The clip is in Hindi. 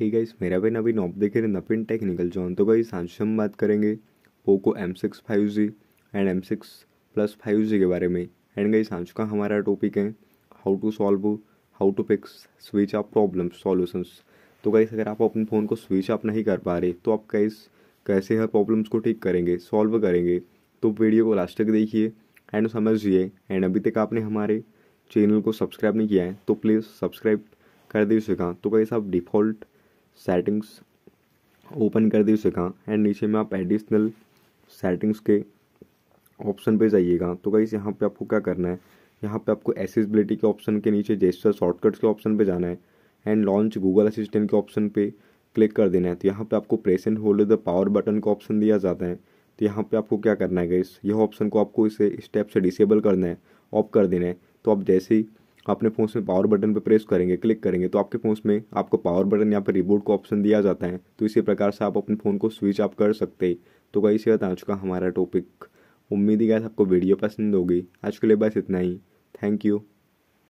ही गाइस मेरा भी नवीन आप देखे रहे नपिन टेक्निकल जॉन तो गाइस आज हम बात करेंगे Poco M six five G and M six plus five G के बारे में एंड गाइस आज का हमारा टॉपिक है how to solve how to fix switch off problem solutions तो गाइस अगर आप अपने फ़ोन को स्विच ऑफ नहीं कर पा रहे तो आप गाइस कैसे हर प्रॉब्लम्स को ठीक करेंगे सॉल्व करेंगे तो वीडियो को लास्ट तक देखिए एंड समझिए एंड अभी तक आपने हमारे चैनल को सब्सक्राइब नहीं किया है तो प्लीज़ सब्सक्राइब कर दीजिएगा तो कैसे आप डिफ़ॉल्ट सेटिंग्स ओपन कर दी उसे कहाँ एंड नीचे में आप एडिशनल सेटिंग्स के ऑप्शन पे जाइएगा तो गाइस यहाँ पे आपको क्या करना है यहाँ पे आपको एसेसबिलिटी के ऑप्शन के नीचे जेस्टर शॉर्टकट्स के ऑप्शन पे जाना है एंड लॉन्च गूगल असिस्टेंट के ऑप्शन पे क्लिक कर देना है तो यहाँ पे आपको press and hold the power button का ऑप्शन दिया जाता है तो यहाँ पर आपको क्या करना है गाइस यह ऑप्शन को आपको इसे स्टेप से डिसेबल करना है ऑफ कर देना है तो आप जैसे ही अपने फ़ोन में पावर बटन पर प्रेस करेंगे क्लिक करेंगे तो आपके फ़ोन में आपको पावर बटन या फिर रिबोट का ऑप्शन दिया जाता है तो इसी प्रकार से आप अपने फ़ोन को स्विच ऑफ कर सकते हैं तो कहीं से बता चुका हमारा टॉपिक उम्मीद ही गैस आपको वीडियो पसंद होगी आज के लिए बस इतना ही थैंक यू